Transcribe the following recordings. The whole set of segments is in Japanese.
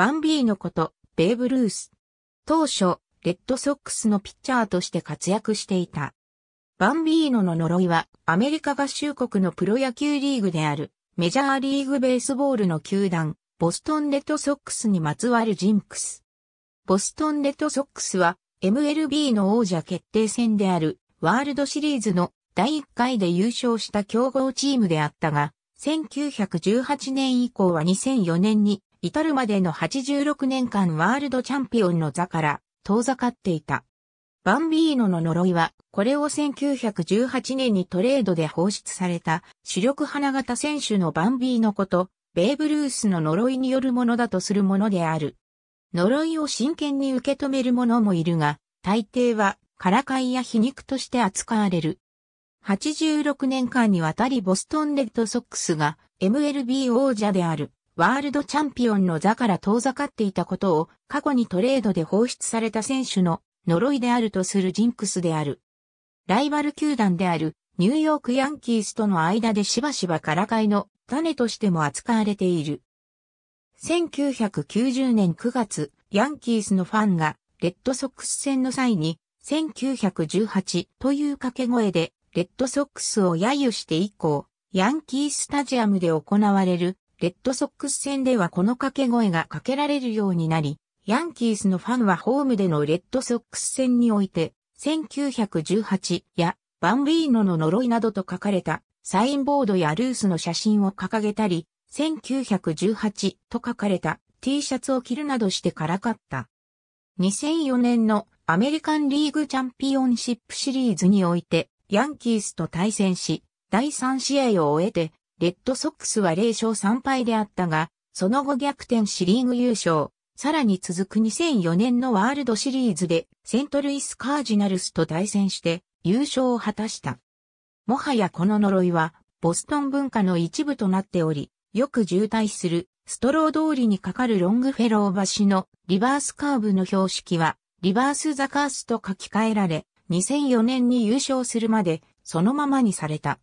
バンビーのこと、ベーブ・ルース。当初、レッドソックスのピッチャーとして活躍していた。バンビーノの呪いは、アメリカ合衆国のプロ野球リーグである、メジャーリーグベースボールの球団、ボストンレッドソックスにまつわるジンクス。ボストンレッドソックスは、MLB の王者決定戦である、ワールドシリーズの第1回で優勝した強豪チームであったが、1918年以降は2004年に至るまでの86年間ワールドチャンピオンの座から遠ざかっていた。バンビーノの呪いは、これを1918年にトレードで放出された主力花形選手のバンビーノこと、ベーブ・ルースの呪いによるものだとするものである。呪いを真剣に受け止める者もいるが、大抵はからかいや皮肉として扱われる。86年間にわたりボストンレッドソックスが MLB 王者である。ワールドチャンピオンの座から遠ざかっていたことを過去にトレードで放出された選手の呪いであるとするジンクスである。ライバル球団であるニューヨークヤンキースとの間でしばしばからかいの種としても扱われている。1990年9月、ヤンキースのファンがレッドソックス戦の際に1918という掛け声でレッドソックスを揶揄して以降、ヤンキースタジアムで行われるレッドソックス戦ではこの掛け声がかけられるようになり、ヤンキースのファンはホームでのレッドソックス戦において、1918やバンビーノの呪いなどと書かれたサインボードやルースの写真を掲げたり、1918と書かれた T シャツを着るなどしてからかった。2004年のアメリカンリーグチャンピオンシップシリーズにおいて、ヤンキースと対戦し、第3試合を終えて、レッドソックスは0勝3敗であったが、その後逆転シリーグ優勝、さらに続く2004年のワールドシリーズでセントルイスカージナルスと対戦して優勝を果たした。もはやこの呪いはボストン文化の一部となっており、よく渋滞するストロー通りにかかるロングフェロー橋のリバースカーブの標識はリバースザカースと書き換えられ、2004年に優勝するまでそのままにされた。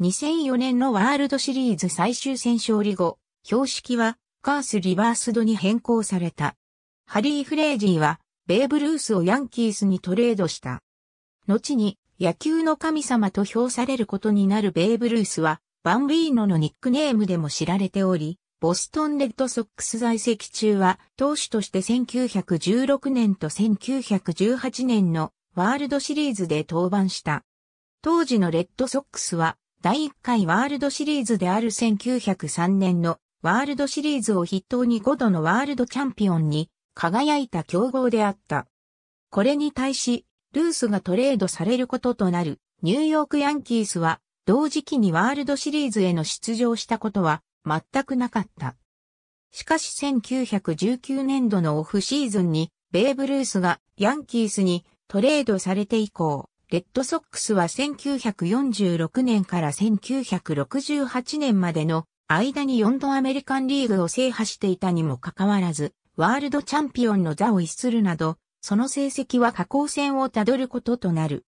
2004年のワールドシリーズ最終戦勝利後、標識はカースリバースドに変更された。ハリー・フレージーはベーブ・ルースをヤンキースにトレードした。後に野球の神様と評されることになるベーブ・ルースはバンビーノのニックネームでも知られており、ボストンレッドソックス在籍中は投手として1916年と1918年のワールドシリーズで登板した。当時のレッドソックスは第1回ワールドシリーズである1903年のワールドシリーズを筆頭に5度のワールドチャンピオンに輝いた競合であった。これに対し、ルースがトレードされることとなるニューヨークヤンキースは同時期にワールドシリーズへの出場したことは全くなかった。しかし1919年度のオフシーズンにベーブ・ルースがヤンキースにトレードされて以降、レッドソックスは1946年から1968年までの間に4度アメリカンリーグを制覇していたにもかかわらず、ワールドチャンピオンの座を逸するなど、その成績は下降線をたどることとなる。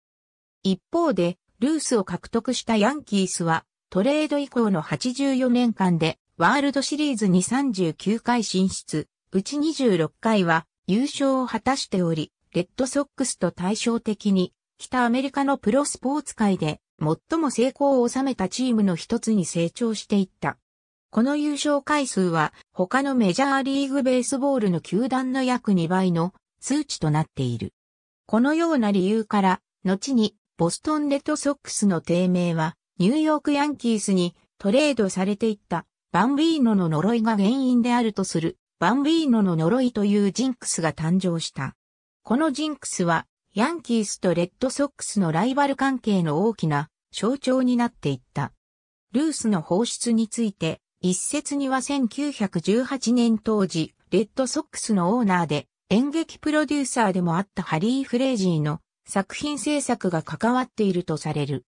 一方で、ルースを獲得したヤンキースは、トレード以降の84年間で、ワールドシリーズに39回進出、うち26回は優勝を果たしており、レッドソックスと対照的に北アメリカのプロスポーツ界で最も成功を収めたチームの一つに成長していった。この優勝回数は他のメジャーリーグベースボールの球団の約2倍の数値となっている。このような理由から、後にボストンレッドソックスの低迷はニューヨークヤンキースにトレードされていったバンビーノの呪いが原因であるとするバンビーノの呪いというジンクスが誕生した。このジンクスはヤンキースとレッドソックスのライバル関係の大きな象徴になっていった。ルースの放出について、一説には1918年当時、レッドソックスのオーナーで演劇プロデューサーでもあったハリー・フレージーの作品制作が関わっているとされる。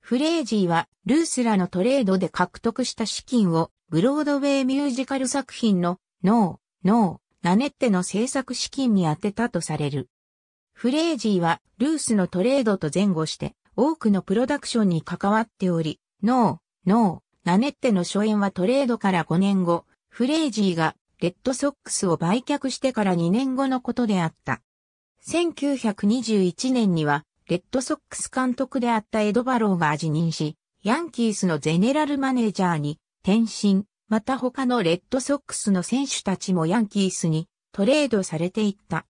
フレージーはルースらのトレードで獲得した資金をブロードウェイミュージカル作品のノー、ノー、ナネッテの制作資金に充てたとされる。フレージーはルースのトレードと前後して多くのプロダクションに関わっており、ノー、ノー、ナネッテの初演はトレードから5年後、フレージーがレッドソックスを売却してから2年後のことであった。1921年にはレッドソックス監督であったエドバローが辞任し、ヤンキースのゼネラルマネージャーに転身、また他のレッドソックスの選手たちもヤンキースにトレードされていった。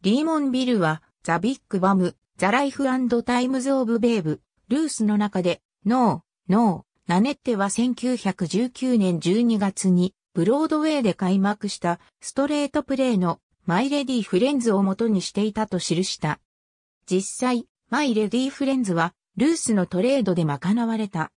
リーモンビルは、ザ・ビッグ・バム、ザ・ライフタイムズ・オブ・ベーブ、ルースの中で、ノー、ノー、ナネッテは1919年12月に、ブロードウェイで開幕したストレートプレイのマイレディフレンズを元にしていたと記した。実際、マイレディフレンズはルースのトレードで賄われた。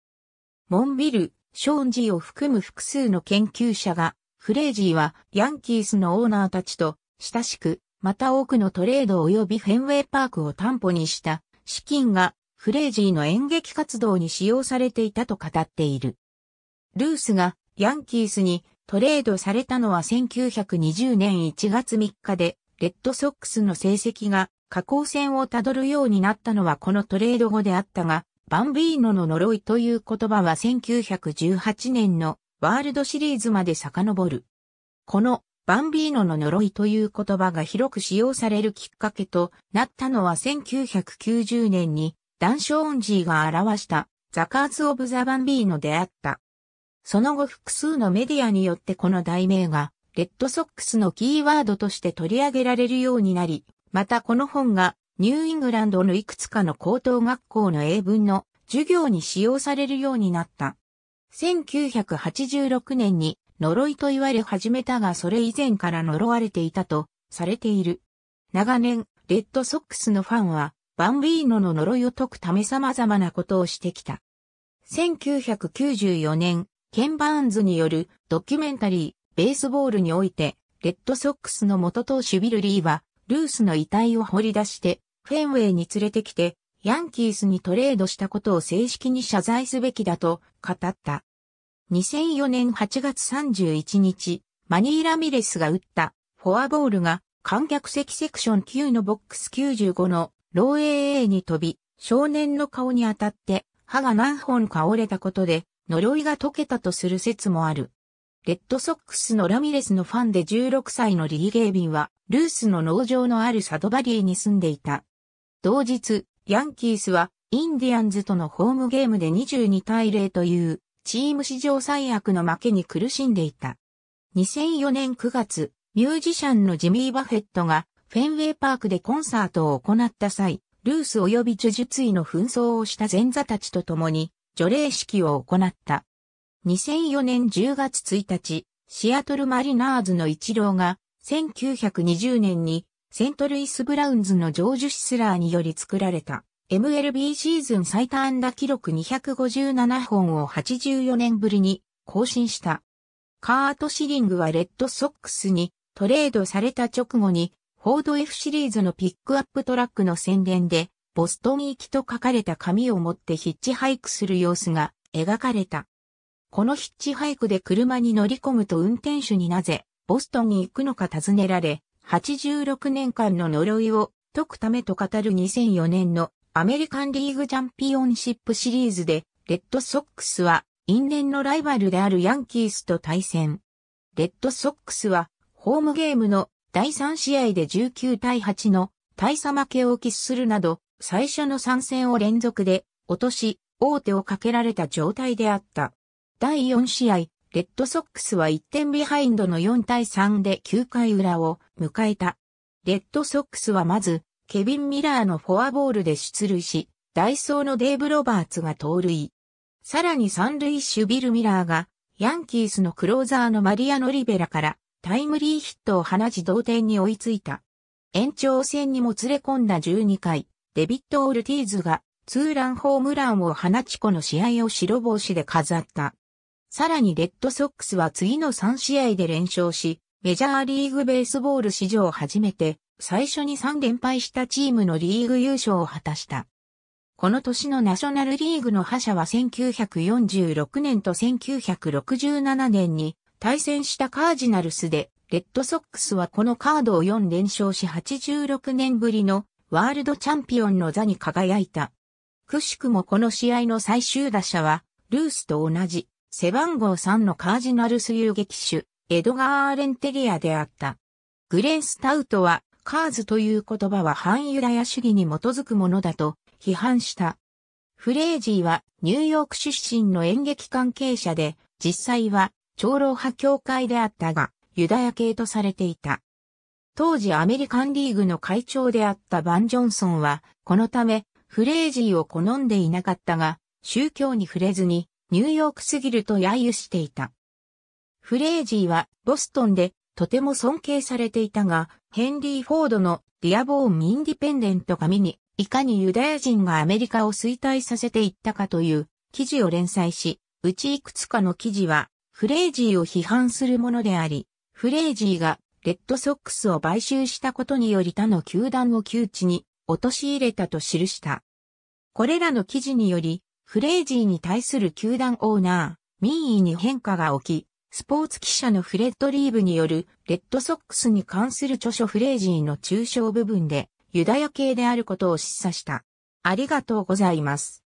モンビル、ショーンジーを含む複数の研究者が、フレージーはヤンキースのオーナーたちと親しくまた多くのトレード及びフェンウェイパークを担保にした資金がフレージーの演劇活動に使用されていたと語っている。ルースがヤンキースにトレードされたのは1920年1月3日で、レッドソックスの成績が下降線をたどるようになったのはこのトレード後であったが、バンビーノの呪いという言葉は1918年のワールドシリーズまで遡る。このバンビーノの呪いという言葉が広く使用されるきっかけとなったのは1990年にダン・ショーンジーが表したザカーズ・オブ・ザ・バンビーノであった。その後複数のメディアによってこの題名がレッドソックスのキーワードとして取り上げられるようになり、またこの本がニューイングランドのいくつかの高等学校の英文の授業に使用されるようになった。1986年に呪いと言われ始めたがそれ以前から呪われていたとされている。長年、レッドソックスのファンは、バンビーノの呪いを解くため様々なことをしてきた。1994年、ケン・バーンズによるドキュメンタリー、ベースボールにおいて、レッドソックスの元投手ビル・リーは、ルースの遺体を掘り出して、フェンウェイに連れてきて、ヤンキースにトレードしたことを正式に謝罪すべきだと語った。2004年8月31日、マニー・ラミレスが打ったフォアボールが観客席セクション9のボックス95のロー AA に飛び、少年の顔に当たって歯が何本か折れたことで呪いが解けたとする説もある。レッドソックスのラミレスのファンで16歳のリー・ゲイビンは、ルースの農場のあるサドバリーに住んでいた。同日、ヤンキースはインディアンズとのホームゲームで22対0というチーム史上最悪の負けに苦しんでいた。2004年9月、ミュージシャンのジミー・バフェットがフェンウェイパークでコンサートを行った際、ルース及び呪術医の紛争をした前座たちと共に除霊式を行った。2004年10月1日、シアトルマリナーズの一郎が1920年にセントルイス・ブラウンズのジョージ・シスラーにより作られた MLB シーズン最多安打記録257本を84年ぶりに更新した。カート・シリングはレッドソックスにトレードされた直後にフォード F シリーズのピックアップトラックの宣伝でボストン行きと書かれた紙を持ってヒッチハイクする様子が描かれた。このヒッチハイクで車に乗り込むと運転手になぜボストンに行くのか尋ねられ、86年間の呪いを解くためと語る2004年のアメリカンリーグチャンピオンシップシリーズで、レッドソックスは因縁のライバルであるヤンキースと対戦。レッドソックスは、ホームゲームの第3試合で19対8の大差負けを喫するなど、最初の参戦を連続で落とし、大手をかけられた状態であった。第4試合、レッドソックスは1点ビハインドの4対3で9回裏を迎えた。レッドソックスはまず、ケビン・ミラーのフォアボールで出塁し、ダイソーのデーブ・ロバーツが盗塁。さらに三塁手ビル・ミラーが、ヤンキースのクローザーのマリアノ・リベラからタイムリーヒットを放ち同点に追いついた。延長戦にも連れ込んだ12回、デビット・オルティーズがツーランホームランを放ちこの試合を白星で飾った。さらにレッドソックスは次の3試合で連勝し、メジャーリーグベースボール史上初めて最初に3連敗したチームのリーグ優勝を果たした。この年のナショナルリーグの覇者は1946年と1967年に対戦したカージナルスで、レッドソックスはこのカードを4連勝し86年ぶりのワールドチャンピオンの座に輝いた。くしくもこの試合の最終打者は、ルースと同じ、背番号3のカージナルス遊撃手、エドガー・アーレンテリアであった。グレン・スタウトはカーズという言葉は反ユダヤ主義に基づくものだと批判した。フレージーはニューヨーク出身の演劇関係者で、実際は長老派教会であったが、ユダヤ系とされていた。当時アメリカンリーグの会長であったバン・ジョンソンは、このためフレージーを好んでいなかったが、宗教に触れずにニューヨークすぎると揶揄していた。フレージーはボストンでとても尊敬されていたが、ヘンリー・フォードのディアボーン・インディペンデント紙に、いかにユダヤ人がアメリカを衰退させていったかという記事を連載し、うちいくつかの記事は、フレージーを批判するものであり、フレージーがレッドソックスを買収したことにより他の球団を窮地に陥れたと記した。これらの記事により、フレージーに対する球団オーナー、民意に変化が起き、スポーツ記者のフレッド・リーブによるレッドソックスに関する著書フレージーの中小部分でユダヤ系であることを示唆した。ありがとうございます。